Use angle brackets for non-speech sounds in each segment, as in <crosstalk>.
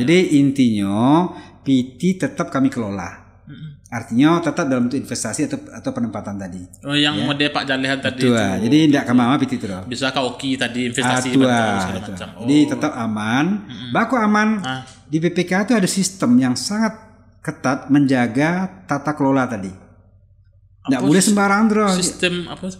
Jadi intinya PT tetap kami kelola. Artinya tetap dalam bentuk investasi atau atau penempatan tadi. Oh, yang ya. model Pak Jalehan tadi Atua. itu. Jadi tidak kemana PT itu loh. Bisa ke Oki tadi ah, investasi Atua. Macam. Oh. Jadi tetap aman. Mm-hmm. Baku aman. Ah. Di BPK itu ada sistem yang sangat ketat menjaga tata kelola tadi. Tidak boleh sembarangan, Bro. Sistem apa?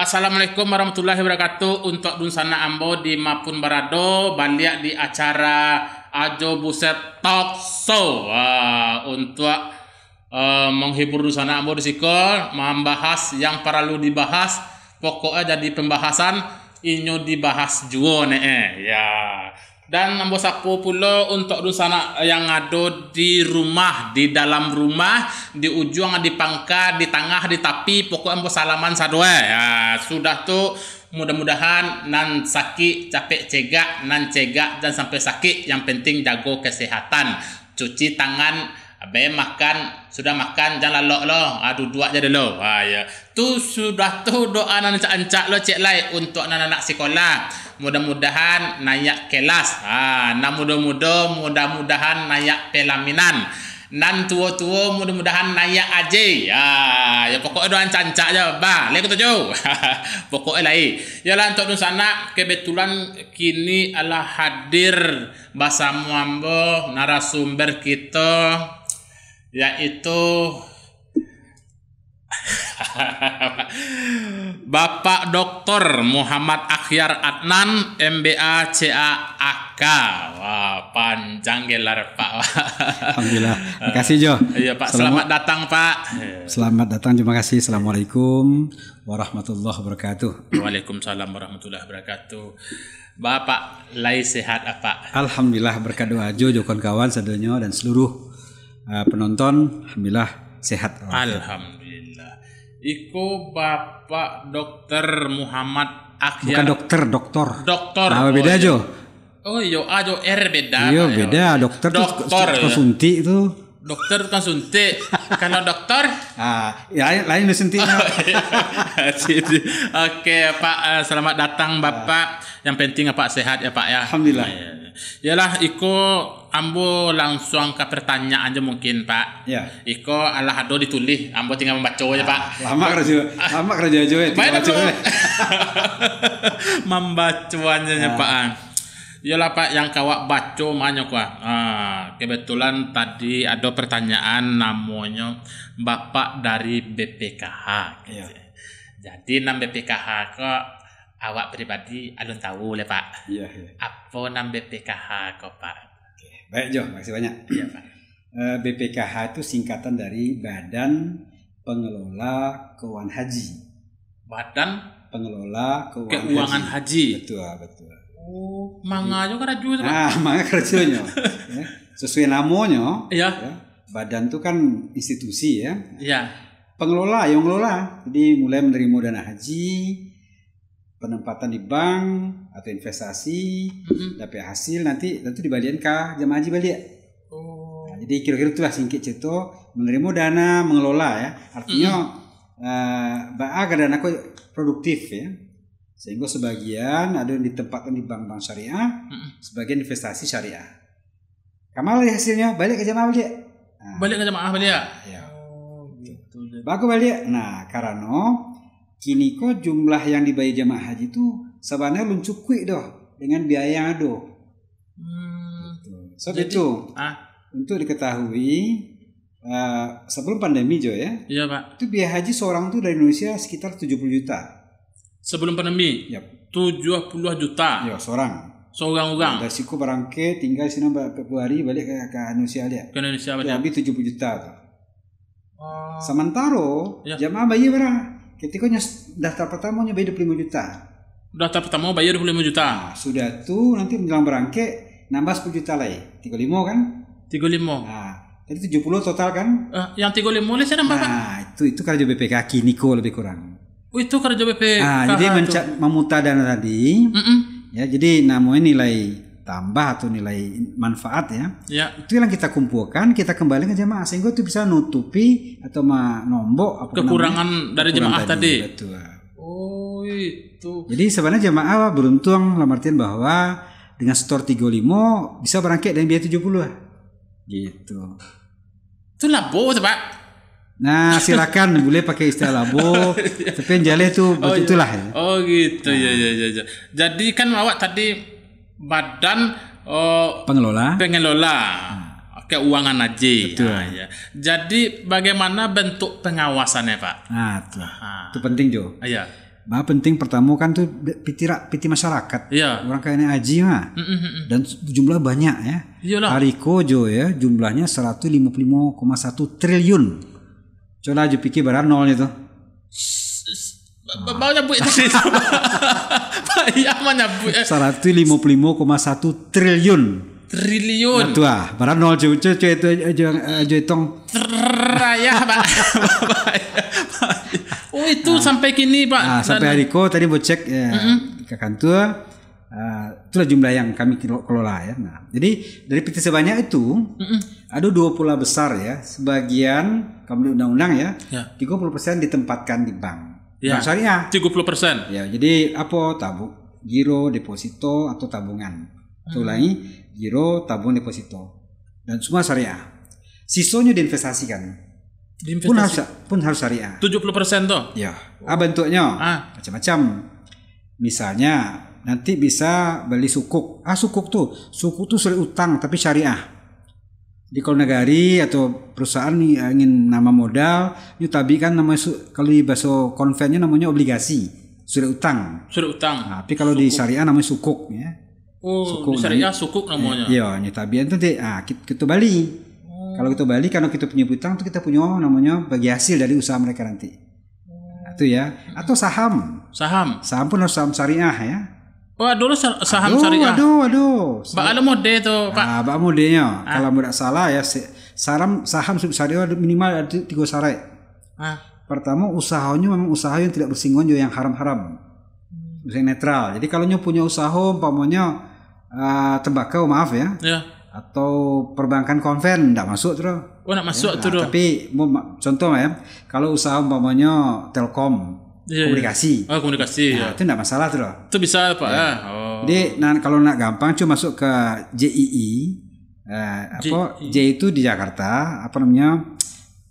Assalamualaikum warahmatullahi wabarakatuh Untuk Dunsana Ambo di Mapun Barado Balik di acara Ajo Buset Talk Show uh, Untuk uh, menghibur Dunsana Ambo di Sikol Membahas yang perlu dibahas Pokoknya jadi pembahasan Inyo dibahas juo ne Ya dan nombor satu pula untuk dusana yang ada di rumah di dalam rumah di ujung di pangka di tengah di tapi pokok nombor salaman sadua eh. ha, ya sudah tu mudah-mudahan nan sakit capek cegak nan cegak dan sampai sakit yang penting jago kesehatan cuci tangan Abe makan sudah makan jangan lalu lo aduh ha, dua aja dulu ah ya tu sudah tu doa nan cak-cak lo cek lai untuk anak-anak sekolah mudah-mudahan naik kelas ha ah, na mudah-mudah mudah-mudahan naik pelaminan nan tua-tua mudah-mudahan naik aje ya ya pokoknya doan cancak aja ba lek tu jauh <laughs> pokoknya lai eh. ya lan tu sana kebetulan kini ala hadir bahasa muambo narasumber kita yaitu <laughs> Bapak Dr. Muhammad Akhyar Adnan MBA CA AK. Wah, panjang gelar Pak. Alhamdulillah. <laughs> Terima kasih Jo. Iya Pak, selamat, selamat datang Pak. Selamat datang, terima kasih. Assalamualaikum warahmatullahi wabarakatuh. Waalaikumsalam warahmatullahi wabarakatuh. Bapak lai sehat apa? Alhamdulillah berkat doa Jo kawan-kawan sedunia dan seluruh uh, penonton alhamdulillah sehat. Alhamdulillah. Iko Bapak Dokter Muhammad Akhyar. Bukan dokter, doktor. Doktor. Nah, beda aja. Iya. Oh, yo iya, ajo ah, R beda. Iya, iya. beda. Dokter, dokter tuh konsunti itu dokter kan suntik karena dokter <laughs> ah ya lain disuntik oh, iya. <laughs> oke pak eh, selamat datang bapak yang penting pak sehat ya pak ya alhamdulillah iya, iya. Yalah Iko Ambo langsung ke pertanyaan aja mungkin Pak. Ya. Iko alah ado ditulis, Ambo tinggal membaca aja Pak. Lama kerja, lama kerja aja. Baik <laughs> membaca. Membacanya ya. Pak lah Pak yang kawak baco manyo kuah. Ah, kebetulan tadi ada pertanyaan namanya Bapak dari BPKH. Iya. Jadi nam BPKH kok awak pribadi alun tahu le Pak. Iya, iya. Apa nam BPKH kok Pak? Oke. Baik Jo, makasih banyak. Iya Pak. BPKH eh, itu singkatan dari Badan Pengelola Keuangan Haji. Badan pengelola keuangan, keuangan haji. haji. Betul, betul. Oh, manganyo kerajunya. Ah, <laughs> manga kerajunya. <laughs> ya. Sesuai namanya. ya. Ya. Badan itu kan institusi ya. Iya. ya Pengelola, yang ngelola. Jadi mulai menerima dana haji, penempatan di bank atau investasi, mm-hmm. hasil nanti tentu dibalikin ke jemaah haji balik. Oh. Nah, jadi kira-kira itu itulah singkat cerita menerima dana mengelola ya. Artinya mm-hmm. uh, dana aku produktif ya sehingga sebagian ada yang ditempatkan di bank-bank syariah, sebagian investasi syariah. Kamal hasilnya balik ke jamaah balik. Nah. Balik ke jamaah balik ya. ya. Oh, gitu Bagus balik. Nah, karena kini kok jumlah yang dibayar jamaah haji itu sebenarnya luncukui doh dengan biaya yang ada. Hmm. Gitu. So, Jadi, itu ah. untuk diketahui uh, sebelum pandemi Jo ya. Iya Pak. Itu biaya haji seorang tuh dari Indonesia sekitar 70 juta sebelum pandemi yep. 70 juta ya seorang seorang orang dari siku barangke tinggal sini beberapa hari balik ke, ke Indonesia dia ke Indonesia dia habis 70 juta tuh oh. sementara ya. jamaah bayi berapa ketika daftar pertama nya bayar 25 juta daftar pertama bayar 25 juta nah, sudah tuh nanti menjelang berangke nambah 10 juta lagi 35 kan 35 nah jadi 70 total kan? Uh, yang 35 oleh saya nambah Nah, itu itu itu BPK kini kok lebih kurang. Oh, itu kerja BP. Nah, jadi mencak memutar dana tadi. Mm -mm. Ya, jadi namanya nilai tambah atau nilai manfaat ya. ya. Itu yang kita kumpulkan, kita kembali ke jemaah sehingga itu bisa nutupi atau menombok apa kekurangan namanya? dari kekurangan jemaah tadi. tadi. Betul. Oh, itu. Jadi sebenarnya jemaah beruntung dalam bahwa dengan store 35 bisa berangkat dengan biaya 70 gitu. Itu lah, Pak. Nah, silakan <laughs> boleh pakai istilah bo, <laughs> iya. tapi yang jale itu oh, iya. itulah ya. Oh gitu iya, nah. ya ya ya Jadi kan awak tadi badan oh, pengelola pengelola nah. Hmm. keuangan aja. Betul. Ya, ya. Jadi bagaimana bentuk pengawasannya Pak? Nah, itu, ah. itu penting Jo. Iya. Bah penting pertama kan tuh piti, piti masyarakat. Iya. Orang kayaknya aji mah. Mm mm, mm -mm. Dan jumlah banyak ya. lah. Hariko Jo ya jumlahnya 155,1 triliun. Coba aja pikir berapa nolnya tuh? Banyak nyabu itu. Iya mah nyabu. Seratus lima puluh lima koma satu triliun. Triliun. Tua, nah, berapa nol jauh jauh itu aja aja itu Raya pak. <laughs> Iya. Oh itu nah. sampai kini pak. Nah, sampai hari ko tadi buat cek ya, ke kantor. Uh, itulah jumlah yang kami kelola ya. Nah, jadi dari peti sebanyak itu mm -mm ada dua puluh besar ya. Sebagian kalau undang-undang ya, ya, tiga puluh persen ditempatkan di bank. Ya. Bank syariah. puluh persen Ya, jadi apa tabung giro, deposito atau tabungan. Atau hmm. giro, tabung, deposito. Dan semua syariah. sisonya diinvestasikan. Pun harus pun harus syariah. tujuh puluh persen toh? Ya. Ah bentuknya ah. macam-macam. Misalnya nanti bisa beli sukuk. Ah sukuk tuh, sukuk tuh sulit utang tapi syariah. Di kalau negari atau perusahaan eh, ingin nama modal, itu tapi kan nama kalau di bahasa konvennya namanya obligasi, surat utang. Surat utang. Nah, tapi kalau sukuk. di syariah namanya sukuk ya. Oh, sukuk, di syariah sukuk eh, namanya. Iya, ini tabi itu di, Ah, kita, kita Bali. Oh. Kalau kita Bali karena kita punya utang itu kita punya namanya bagi hasil dari usaha mereka nanti. Oh. itu ya. Atau saham. Saham. Saham pun harus saham syariah ya Oh, dulu saham aduh, syariah. Aduh, aduh. Pak ada mode tuh, Pak. Ah, Pak modenya. Ah. Kalau tidak salah ya saham saham syariah minimal ada tiga syarat. Ah. Pertama, usahanya memang usaha yang tidak bersinggungan juga yang haram-haram. Misalnya hmm. netral. Jadi kalau nyu punya usaha umpamanya uh, tembakau, maaf ya. Ya. Atau perbankan konven tidak masuk terus. Oh, tidak masuk ya, nah, tuh. Tapi contoh ya, kalau usaha umpamanya Telkom, yeah, iya. komunikasi. Oh, komunikasi. Nah, ya. Itu tidak masalah tuh Itu bisa Pak iya. ya. Oh. Jadi nah, kalau nak gampang cuma masuk ke JII. Eh, apa J, itu di Jakarta, apa namanya?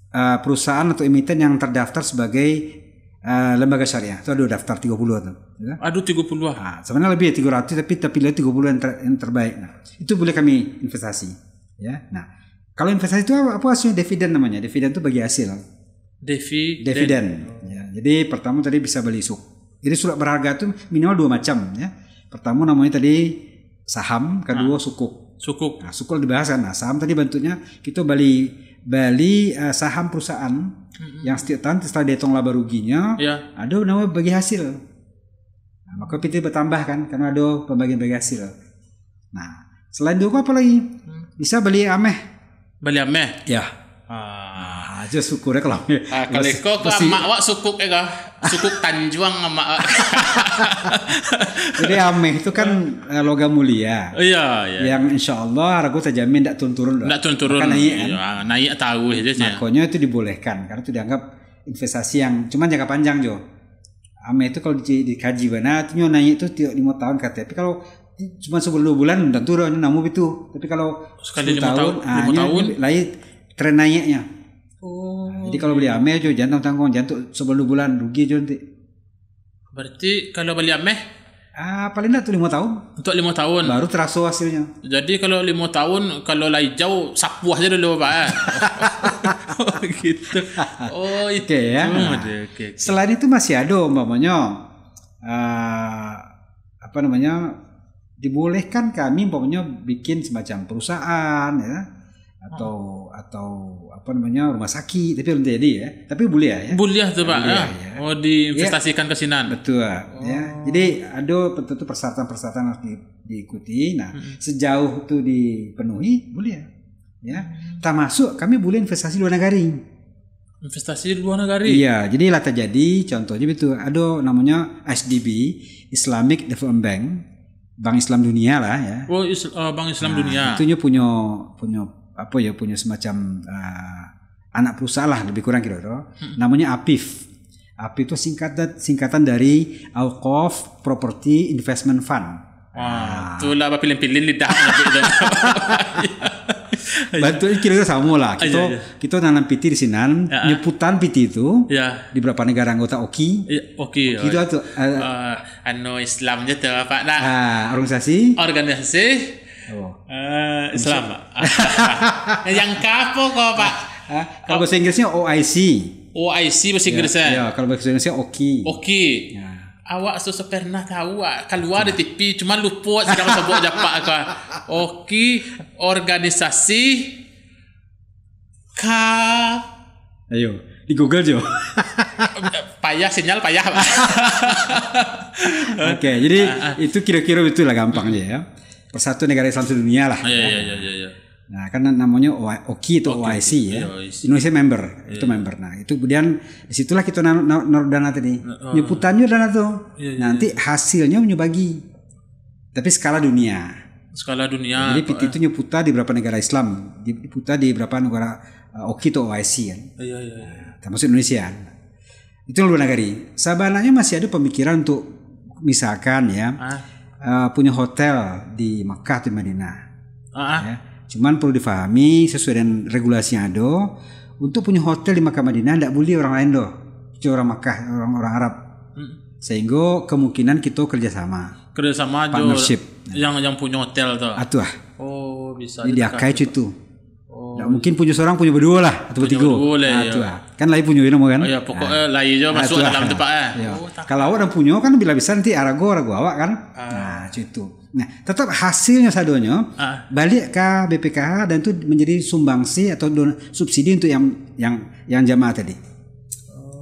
Uh, perusahaan atau emiten yang terdaftar sebagai uh, lembaga syariah. Itu ada daftar 30 tuh. Ya. Kan? Aduh 30 nah, sebenarnya lebih ya 300 tapi kita tapi 30 yang, ter, yang terbaik. Nah, itu boleh kami investasi. Ya. Nah, kalau investasi itu apa, apa hasilnya dividen namanya? Dividen itu bagi hasil. Devi dividen. Ya jadi pertama tadi bisa beli suk. Jadi surat berharga itu minimal dua macam ya. Pertama namanya tadi saham, kedua nah, sukuk. Sukuk. Nah, sukuk dibahas kan. Nah, saham tadi bentuknya kita beli beli uh, saham perusahaan mm-hmm. yang setiap tahun setelah dihitung laba ruginya yeah. ada namanya bagi hasil. Nah, maka kita bertambah kan karena ada pembagian bagi hasil. Nah, selain itu apa lagi? Hmm. Bisa beli ameh. Beli ameh? Ya. Ah aja suku rek lah. Ah, kali kok ka mak wak sukuk eh ya, kah? Sukuk Tanjuang sama <laughs> Jadi ameh itu kan eh, logam mulia. Iya, iya, Yang insya Allah aku jamin tidak turun-turun. Tidak turun-turun. naik kan? Ya, naik tahu. Makanya itu dibolehkan karena itu dianggap investasi yang cuman jangka panjang Jo. Ame itu kalau dikaji benar, itu naik itu tiap lima tahun katanya. Tapi kalau cuma sebulan dua bulan udah turun, namu itu. Tapi kalau sekali lima tahun, tahun, ah, iya, tahun. Iya. lain tren naiknya. Jadi kalau beli ameh jangan tanggung jangan sebelum bulan rugi cuy nanti. Berarti kalau beli ameh Ah, paling tidak tuh lima tahun. Untuk lima tahun. Baru terasa hasilnya. Jadi kalau lima tahun, kalau lagi jauh, sapu aja dulu pak. Eh. <laughs> oh, gitu. Oh, itu. Okay, ya. Nah, oh, okay, okay. Selain itu masih ada umpamanya uh, apa namanya dibolehkan kami umpamanya bikin semacam perusahaan ya atau hmm. atau apa namanya rumah sakit tapi belum jadi ya tapi bulia ya bulia tuh pak ya. ya. oh diinvestasikan ya. ke sinan betul ya. oh. ya jadi ada tentu persyaratan-persyaratan harus di, diikuti nah hmm. sejauh itu dipenuhi bulia ya hmm. termasuk kami boleh investasi luar negeri investasi luar negeri iya jadi lah terjadi contohnya itu ada namanya SDB Islamic Development Bank Bank Islam Dunia lah ya. Oh, is, uh, eh, Bank Islam nah, Dunia. Itu punya punya apa ya punya semacam uh, anak perusahaan lah lebih kurang kira-kira Hmm. Namanya Apif. Apif itu singkatan singkatan dari Alkov Property Investment Fund. Wah, wow. Ah. itulah apa pilih-pilih lidah. <laughs> Iya. Bantu kira-kira sama lah. Kita Ayah, iya. kita iya. nanam piti di sini, ah, ah. nyeputan piti itu ya. di beberapa negara anggota Oki. Oki. Oki itu atau eh, anu Islam uh, anu Islamnya tuh apa nah? organisasi. Organisasi. Oh. Uh, Islam. <laughs> Ya, yang kapo kok pak ah, ah, kalau bahasa Inggrisnya OIC OIC bahasa ya, Inggrisnya ya, kalau bahasa Inggrisnya OKI OKI ya. awak susah pernah tahu keluar di TV cuma lupa sedang sebut aja pak OKI organisasi K. ayo di Google jo payah sinyal payah <laughs> oke okay, jadi uh, uh. itu kira-kira itu lah gampang ya persatuan negara Islam dunia lah. Iya iya iya iya. iya. Nah, karena namanya OKI itu OIC, OIC ya. OIC. Indonesia member, yeah. itu member. Nah, itu kemudian disitulah kita naruh dana tadi. Uh, nah, oh. Nyeputannya dana tuh. Yeah, iya, Nanti yeah. hasilnya menyebagi. Tapi skala dunia. Skala dunia. Jadi PT itu nyeputa di beberapa negara Islam, putar di beberapa negara uh, eh, OKI atau OIC kan. Iya, iya, iya. Nah, termasuk Indonesia. Itu luar negeri. Sabananya masih ada pemikiran untuk misalkan ya ah. uh, punya hotel di Mekah di Madinah. Ah. ah. Ya Cuman perlu difahami sesuai dengan regulasi yang ada, untuk punya hotel di Makkah Madinah tidak boleh orang lain loh, kecuali orang Makkah, orang orang Arab. Hmm. Sehingga kemungkinan kita kerjasama. Kerjasama partnership. Yang yang punya hotel tuh. Atuh. Oh bisa. Jadi diakai itu. Oh, mungkin punya seorang punya berdua lah atau bertiga. Nah, iya. Lah. Kan lain punya ilmu kan? Oh, ya, pokoknya nah. lain aja masuk nah, dalam tempat eh. Ya. Oh, Kalau awak punya kan bila bisa nanti arah arah arago awak kan. Ah. Nah, itu. Nah, tetap hasilnya sadonya uh. balik ke BPKH dan itu menjadi sumbangsi atau don, subsidi untuk yang yang yang jamaah tadi.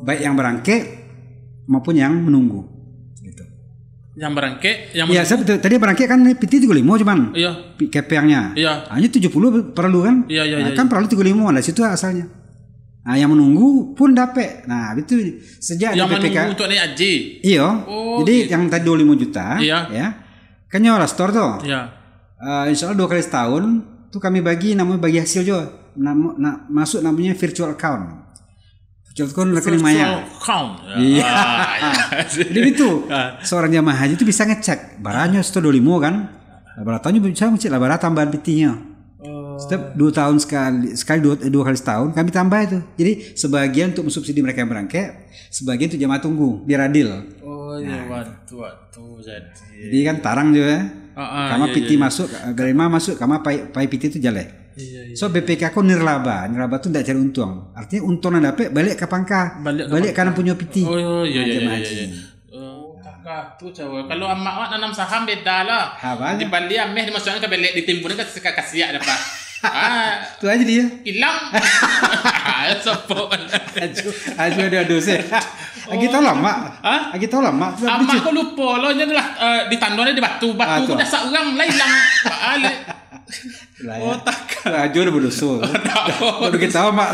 Baik yang berangkat maupun yang menunggu. Gitu. Yang berangkat, yang Iya, tadi berangkat kan PT 35 cuman. Iya. kpr kepengnya Iya. Hanya ah, 70 perlu kan? Iya, iya, nah, iya. Kan iya. tiga perlu 35 lah situ asalnya. Nah, yang menunggu pun dapat. Nah, itu sejak yang di BPKH. Yang menunggu untuk naik haji. Iya. Oh, Jadi gitu. yang tadi 25 juta, iya. ya Kan nyawa store tuh. Ya. Eh, yeah. Uh, insyaallah dua kali setahun tuh kami bagi namanya bagi hasil juga. Nam, na, masuk namanya virtual account. Contohkan rekening maya. Account. Ya. Iya. Ah, iya. <laughs> Ah, jadi itu ah. seorang jamaah haji itu bisa ngecek barangnya dua limo kan. Laboratorium bisa ngecek laboratorium tambahan pitinya. Oh. Setiap dua tahun sekali, sekali dua, dua kali setahun kami tambah itu. Jadi sebagian untuk subsidi mereka yang berangkat, sebagian untuk jamaah tunggu biar adil. Oh. Oh, iya, nah, ya waktu-waktu jadi. Jadi kan tarang juga. Ya? Ah, ah, kama iya, piti iya. iya. masuk, gerima masuk, kama pai, pai piti itu jelek. Iya, iya. So iya. BPK aku nirlaba, nirlaba tuh tidak cari untung. Artinya untung yang dapat balik ke pangka, balik, balik kanan punya piti. Oh iya iya iya. iya, iya. Oh, tuh cewek. Kalau amak awak nanam saham beda lah. Di Bali ameh dimasukkan ke belik ditimbunin ke kasiak dapat. <laughs> Ah, tu aja dia. Hilang. <laughs> <laughs> ah, sepon. Aju, aju ada dosa. Lagi tau lama. Ha? Lagi tau lama. Ama ah, aku lupa lo je lah uh, eh, ditandone di batu. Batu udah ya. <laughs> dah seorang lain lang. Oh takkan. Laju udah berusul, Udah kita tahu mak.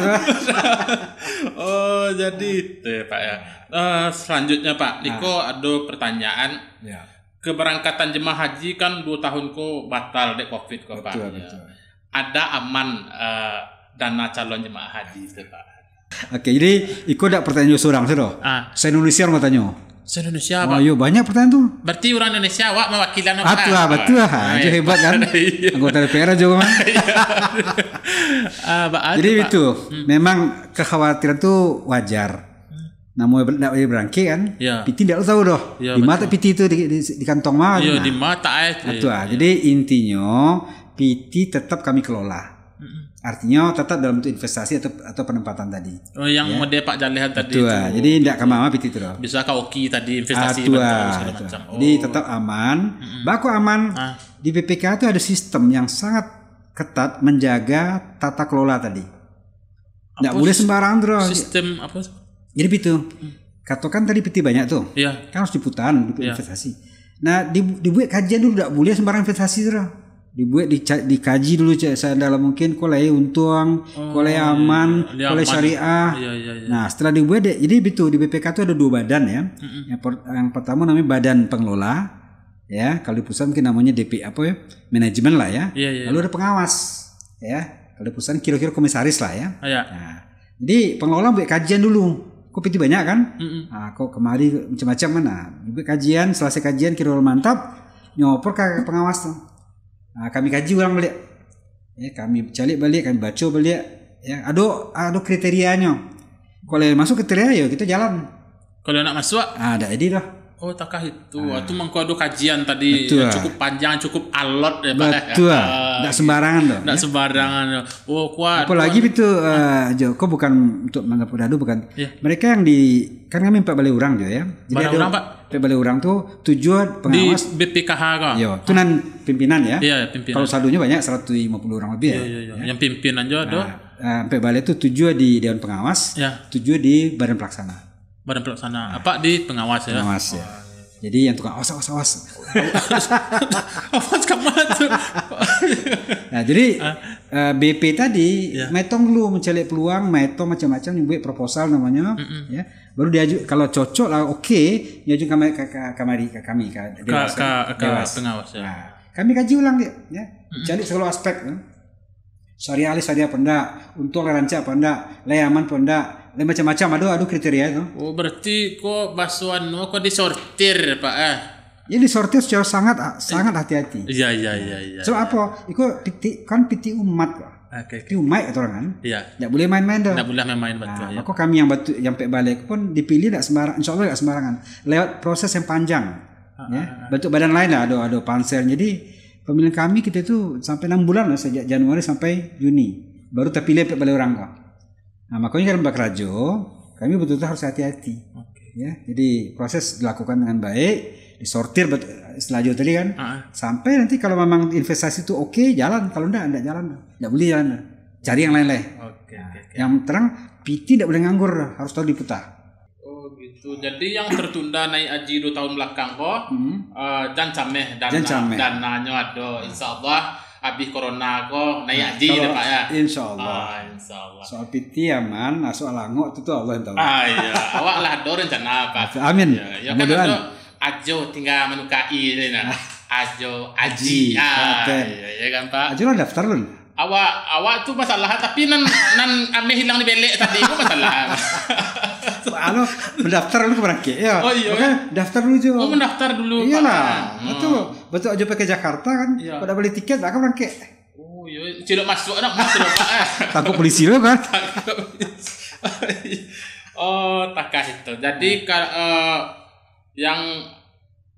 <laughs> <laughs> oh jadi itu ya Pak ya. Uh, selanjutnya Pak, nah. Niko nah. ada pertanyaan. Ya. Keberangkatan jemaah haji kan dua tahun ko batal dek covid ko Pak. Betul, ya. betul. Ada aman uh, dana calon jemaah haji itu Pak. Oke, jadi ikut dak pertanyaan seorang siro. Ah. Saya Indonesia mau tanya. Saya Indonesia Oh, iya, banyak pertanyaan tuh. Berarti orang Indonesia wak mewakilkan orang. Atuh, ah, betul ah, Aja ah, iya. hebat kan. <laughs> Iya. Anggota DPR aja kan. Jadi itu, hmm. memang kekhawatiran tuh wajar. Hmm. Namun tidak boleh berangke kan? Ya. Piti tidak tahu doh. Ya, di mata piti itu di, di, di kantong mana? Iya, nah. di mata aja. Atuh, ah, jadi intinya piti tetap kami kelola. Artinya tetap dalam bentuk investasi atau atau penempatan tadi. Oh, yang ya. mode Pak Jalehan tadi itu. Jadi tidak ke mama itu loh. Bisa ke Oki tadi investasi atau segala Macam. Oh. tetap aman. Mm-hmm. Baku aman. Ah. Di BPK itu ada sistem yang sangat ketat menjaga tata kelola tadi. Tidak boleh sembarangan bro Sistem apa? Jadi itu. Mm. kan tadi peti banyak tuh. Iya. Kan harus diputar, untuk ya. investasi. Nah, dibuat kajian dulu tidak boleh sembarang investasi terus dibuat di, dikaji dulu cek dalam mungkin kolei untung oh, aman iya, iya. kolei syariah iya, iya, iya. nah setelah dibuat jadi itu di BPK itu ada dua badan ya mm-hmm. yang, yang pertama namanya badan pengelola ya kalau di pusat mungkin namanya DP apa ya manajemen lah ya iya, iya. lalu iya. ada pengawas ya kalau di pusat kira-kira komisaris lah ya iya. nah, jadi pengelola buat kajian dulu kok piti banyak kan mm-hmm. nah, kok kemari macam-macam mana buat kajian selesai kajian kira-kira mantap nyoper ke pengawas tuh Nah, kami kaji ulang balik. Ya, kami cari balik, kami baca balik. Ya, ada ada kriterianya. Kalau masuk kriteria ya kita jalan. Kalau nak masuk? Ah, ada jadi dah. Oh, takah itu. Ah. Itu aduh kajian tadi Betul. Ah. cukup panjang, cukup alot ya, ya. Betul. Ya. Nggak sembarangan dong, Nggak ya? sembarangan. Oh, kuat. Apalagi kuat. itu uh, eh, Jo, kok bukan untuk menganggap dadu bukan. Yeah. Mereka yang di kan kami Pak Balai Urang Jo ya. Jadi Balai Urang Pak. Pak Balai Urang tuh tujuan pengawas di BPKH kok. Iya, itu nan pimpinan ya. Iya, iya, pimpinan. Kalau saldonya banyak 150 orang lebih ya. Iya, iya, iya. Yang pimpinan Jo ada. Nah, eh, Pak Balai itu tujuan di dewan pengawas, ya. tujuan di badan pelaksana. Badan pelaksana. Nah. Apa di pengawas ya? Pengawas ya. Oh. Iya. Jadi yang tukang awas awas awas. <laughs> awas kemana tuh. Nah, jadi uh, ah. eh, BP tadi yeah. metong lu mencari peluang, metong macam-macam nyumbik proposal namanya, mm -mm. ya. Baru diaju kalau cocok lah oke, okay, diajukan kami ke, ke, kamari ke kami ke dewas. Ke, ke, ke dewas. pengawas ya. Nah, kami kaji ulang dia, ya. Mm Cari seluruh aspek. Ya. Syariah alis syariah penda, untung rancak penda, layaman penda, dan macam-macam aduh aduh kriteria itu. Oh berarti kok basuan oh, kok disortir pak eh ini disortir secara sangat ah, sangat hati-hati. Iya iya iya iya. Sebab iya. apa? Iku piti kan piti umat kok. Okay. Itu umat itu orang kan. Iya. Tidak boleh main-main dah. Tidak boleh main-main betul. Nah, ya. Maka kami yang batu yang pek balik pun dipilih tidak sembarang. Insya Allah tidak sembarangan. Lewat proses yang panjang. Ah, ya. Ah, Bentuk badan lain lah. Aduh aduh panser. Jadi pemilihan kami kita itu sampai enam bulan lah sejak Januari sampai Juni baru terpilih pek balik orang kok. Nah makanya kalau Mbak Rajo kami betul-betul harus hati-hati. Okay. Ya. Jadi proses dilakukan dengan baik disortir selanjutnya tadi kan uh ah. -huh. sampai nanti kalau memang investasi itu oke okay, jalan kalau enggak enggak jalan enggak boleh jalan cari yang lain lain okay, okay, okay. yang terang PT enggak boleh nganggur harus tahu diputar oh gitu jadi yang tertunda naik aji dua tahun belakang kok hmm. uh, dan cameh dana dan nanyo ado insya insyaallah habis corona kok naik nah, haji nah, ya pak ya insya Allah ah, insya Allah soal piti aman soal langok itu tuh Allah yang tahu ah iya awak lah ada rencana apa amin ya, ya kan Ajo tinggal menukai ini nah. Ya. Ajo Aji. Ah, iya, iya kan Pak. Ajo lo daftar lo. Awak awak tu masalah tapi nan nan ame hilang di belek tadi itu masalah. Alo <laughs> anu, mendaftar lu kemana ke? Ya. Oh iya. Oke, daftar dulu Oh mendaftar dulu. Iya lah. Hmm. Betul. Betul aja pakai Jakarta kan. Iya. Pada beli tiket lah kemana ke? Oh iya, cilok masuk nak masuk eh. lah. <laughs> Takut polisi lo kan. <laughs> Takut. oh, takas itu. Jadi hmm. kalau uh, yang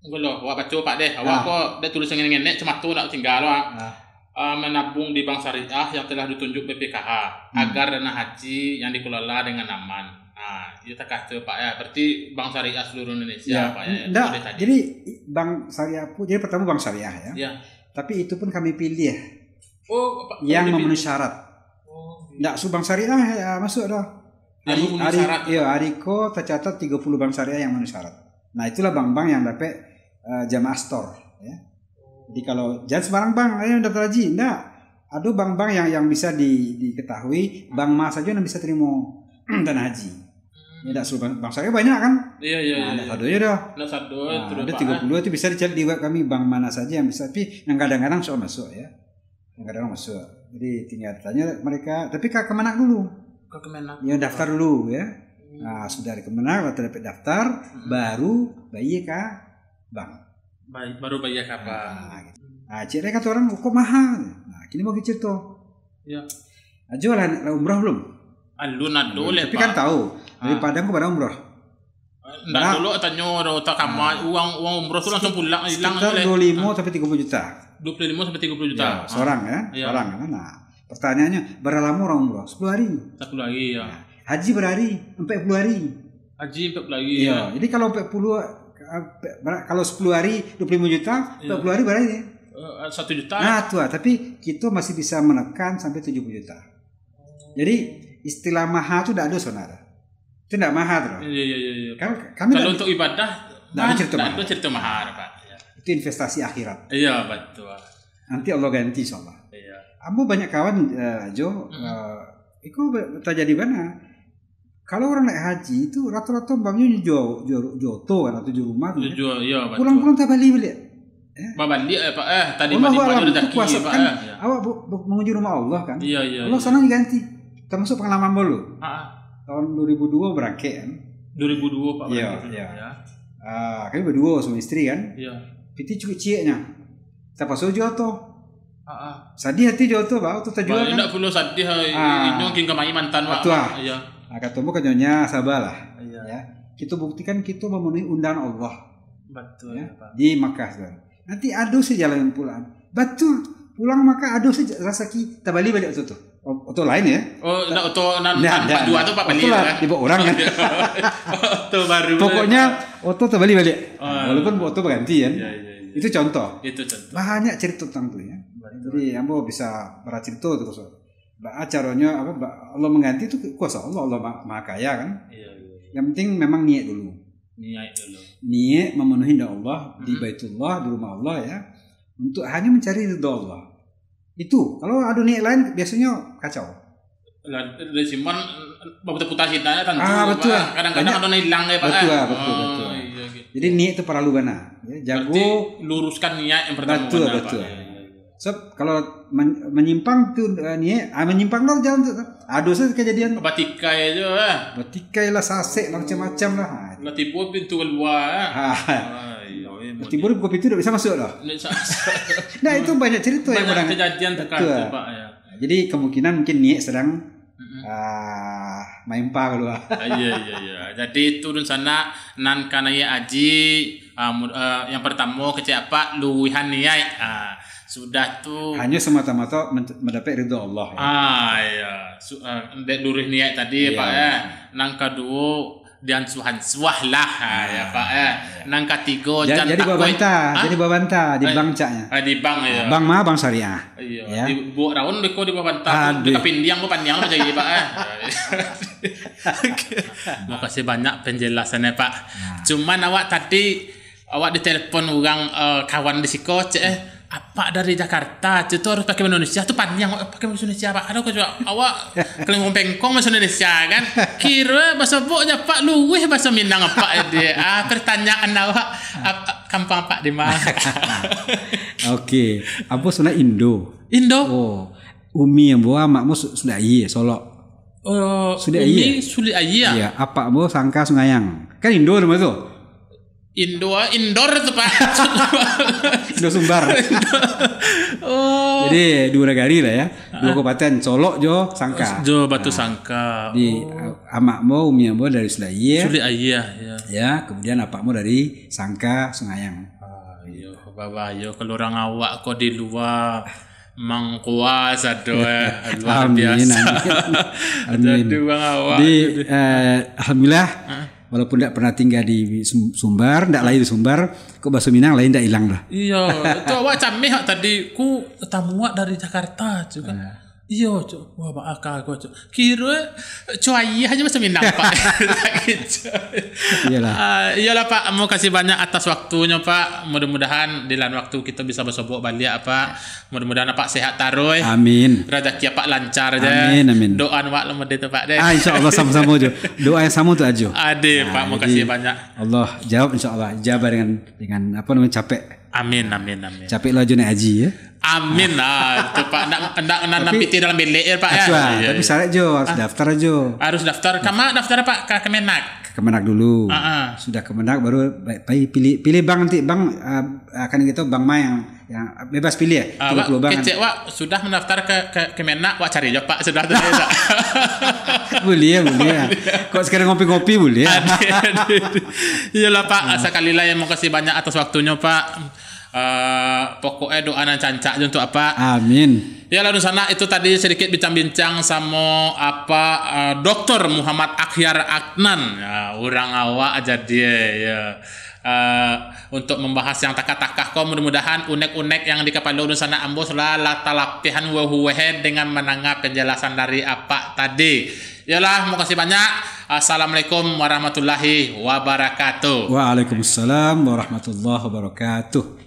Gulo, awak baca pak deh. Awak ha. Ah. kok dia tulis ngene-ngene cuma tu nak tinggal awak. Uh, ah. eh, menabung di bank syariah yang telah ditunjuk BPKH hmm. agar dana haji yang dikelola dengan aman. Nah, itu tak kata Pak ya. Berarti bank syariah seluruh Indonesia ya. Pak ya. ya. Nggak, jadi bank syariah pun jadi pertama bank syariah ya. ya. Tapi itu pun kami pilih ya. Oh, Pak, yang memenuhi syarat. Oh. Enggak iya. subang syariah ya, masuk dah. Yang memenuhi syarat. Iya, Ariko tercatat 30 bank syariah yang memenuhi syarat. Nah itulah bank-bank yang dapat uh, eh, jamaah store. Ya. Jadi kalau jangan sembarang bank, ayo daftar haji, enggak. Ada bank-bank yang yang bisa di, diketahui, bank mas saja yang bisa terima dana <clears throat> haji. Ini enggak seluruh bank saya banyak kan? Iya iya. Nah, ada iya. satu iya. aja dah. Ada satu. Nah, ada tiga puluh itu bisa dicari di web kami bank mana saja yang bisa. Tapi yang kadang-kadang soal masuk ya, yang kadang masuk. Jadi tinggal tanya mereka. Tapi ke kemana dulu. Ke kemana Ya daftar dulu ya Nah, sudah kemenang atau dapat daftar, hmm. baru bayi ke bang Baik, baru bayi ke bang. Nah, gitu. nah kata orang oh, kok mahal. Nah, kini mau kecil tuh. Ya. Nah, jualan umrah belum? alunan dulu Tapi kan tahu daripada aku pada umrah. Ndak nah, dulu tanya orang tak kamar nah, uang uang umroh tu langsung pulang hilang sekitar dua lima ah. sampai tiga puluh juta. Dua puluh lima sampai tiga puluh juta. Ya, seorang ya, ah. ya. seorang. Ya. Nah, pertanyaannya berapa lama orang umroh? Sepuluh hari. Sepuluh hari ya. Nah, haji berhari, 40 puluh hari. Haji 40 puluh hari. Iya. Ya. Jadi kalau 40 puluh kalau sepuluh hari dua puluh juta, empat iya. puluh hari berapa berarti ya? eh, satu juta. Nah, tuh, ah, tapi kita masih bisa menekan sampai tujuh puluh juta. Jadi istilah maha itu tidak ada saudara. Itu tidak maha tuh. Iya iya iya. iya. Karena kami kalau untuk ibadah tidak ada cerita mahal, Ada cerita maha, Pak. Ya. Itu investasi akhirat. Iya betul. Nanti Allah ganti insyaallah. Iya. Kamu banyak kawan uh, Jo, mm -hmm. uh, eh, itu terjadi mana? kalau orang naik haji itu rata-rata umpamanya jauh jauh joto kan atau jauh rumah kan? jauh ya pulang-pulang tak balik balik Eh? Babandi eh Pak eh tadi Allah alam itu kuasa kan eh, ya. awak bu, bu, menuju rumah Allah kan iya iya Allah iya. sana diganti termasuk pengalaman dulu ah, ah. tahun 2002 berangkat kan 2002 Pak iya iya ya. Uh, kami berdua sama istri kan iya piti cukup cieknya tak pasal jauh tuh ah, ah. sedih hati jauh tuh Pak tuh tujuan kan tidak perlu sedih ah. ini kengkamai mantan Pak iya Nah, katomu kenyonya sabalah. Iya. Ya. Kita buktikan kita memenuhi undangan Allah. Betul. Ya, ya Pak. Di Makkah saudara. Nanti aduh sih jalan pulang. Betul. Pulang maka aduh sih rasa ki balik balik itu tuh. Oh, oto lain ya? Oh, nah, oto nan nah, nah, dua tuh pak balik ya? Tiba orang kan. oto baru. Pokoknya oto terbalik balik. Oh, nah, Walaupun oto berganti ya. Iya, iya, iya. Itu contoh. Itu contoh. Banyak cerita tentang itu ya. Jadi, ambo bisa bercerita terus acaranya apa Allah mengganti itu kuasa Allah Allah maha kaya kan iya, iya, iya, yang penting memang niat dulu niat dulu niat memenuhi doa Allah di mm-hmm. baitullah di rumah Allah ya untuk hanya mencari ridho Allah itu kalau ada niat lain biasanya kacau cuman reputasi tanya kan ah betul kadang-kadang ada hilang ya pak betul betul, ya? betul, oh, Iya, gitu. jadi niat itu para gana ya, jago Berarti luruskan niat yang pertama betul betul ya. Sob, kalau men menyimpang tuh eh, nih, eh, ah menyimpang ah, eh. lah jalan tuh. Aduh sih kejadian. Batikai aja lah. Batikai lah sase macam-macam lah. Nanti ah, buat pintu keluar. Ah. Nanti buat buka pintu udah bisa masuk lah. <laughs> nah itu banyak cerita banyak yang kejadian dekat Pak ya. Ah, jadi kemungkinan mungkin nih sedang Ah, main par Iya iya iya. Jadi turun sana nan kan ya aji uh, uh, yang pertama kecil apa luwihan ya. Uh, sudah tuh hanya semata-mata mendapat ridho Allah ya. ah ya Su, uh, eh, durih niat tadi ya, pak ya nang kedua dan suhan suah lah ah, ya, ya pak ya nang ketiga jadi, jadi bawa banta jadi bawa banta di bank caknya ah, di bank ya bank mah bank syariah iya ya. di buat raun beko di bawa banta di pindiang bu panjang macam gitu pak ya <laughs> makasih banyak penjelasannya pak nah. cuman awak tadi awak ditelepon orang uh, kawan di siko cek apa dari Jakarta itu harus pakai Indonesia itu panjang pakai bahasa Indonesia pak aduh coba awak kelingkung pengkong bahasa Indonesia kan kira bahasa boknya pak luwe bahasa Minang pak dia eh, ah pertanyaan awak kampung pak di mana <laughs> oke apa sana Indo Indo oh Umi yang bawa makmu sudah ya? oh, ya? ya? iya Solo Oh, sudah iya. Umi sudah iya. Iya, apa mau sangka sungayang. Kan Indo nama tuh. Indo indoor itu pak <laughs> Indo Sumbar <laughs> oh. jadi dua negari lah ya ah. dua kabupaten Solo Jo Sangka oh, Jo Batu nah, Sangka di oh. amakmu umiamu dari Sulawesi. Sulawesi ya. ya kemudian apakmu dari Sangka Sungayang ayo bawa ayo kalau orang awak kok di luar mangkuas doa <laughs> luar amin, biasa amin, amin. aduh di eh, alhamdulillah ah walaupun tidak pernah tinggal di Sumbar, tidak lahir di Sumbar, kok bahasa Minang lain tidak hilang lah. Iya, coba awak hak tadi ku tamuak dari Jakarta juga. Uh. Iya, cok. Wah, mak akal gua, cok. masih cuai aja macam ini nampak. Iyalah. Uh, iyalah Pak, mau kasih banyak atas waktunya Pak. Mudah-mudahan di lain waktu kita bisa bersobok balik apa. Ya, Mudah-mudahan Pak sehat taruh. Ya. Amin. Rezeki ya, Pak lancar aja. Amin, amin. Doa pak, lemah itu Pak deh. Ah, insyaallah sama-sama aja. Doa yang sama tuh aja. Ade, nah, Pak, mau kasih banyak. Allah jawab insyaallah. Jawab dengan dengan apa namanya capek Amin amin amin. Capek lo jone haji ya. Amin lah, ah. itu Pak. Nak nak nak nak piti dalam bilik ya Pak ya. Lah, iya, tapi iya. syarat jo harus ah. daftar jo. Harus daftar. Hmm. Kamu daftar Pak ke Kemenak. Kemenak dulu. Uh ah, -huh. Ah. Sudah Kemenak baru baik, pilih pilih bank nanti bank uh, akan gitu bank mah yang yang bebas pilih ya. Uh, pak bank. Kecil Wak sudah mendaftar ke ke Kemenak Wak cari jo Pak sudah tuh <laughs> ya. boleh ya, boleh ya. Kok sekarang ngopi-ngopi boleh ya. Iyalah Pak, sekali lah yang mau kasih banyak atas waktunya Pak. Uh, pokoknya doa nan cancak untuk apa amin ya lalu sana itu tadi sedikit bincang-bincang sama apa uh, eh, dokter Muhammad Akhyar Aknan ya, orang awak aja dia ya uh, untuk membahas yang takah-takah kau mudah-mudahan unek-unek yang di kepala urus sana ambos lah talapihan wuhuhen dengan menanggap penjelasan dari apa tadi Yalah, mau kasih banyak. Assalamualaikum warahmatullahi wabarakatuh. Waalaikumsalam warahmatullahi wabarakatuh.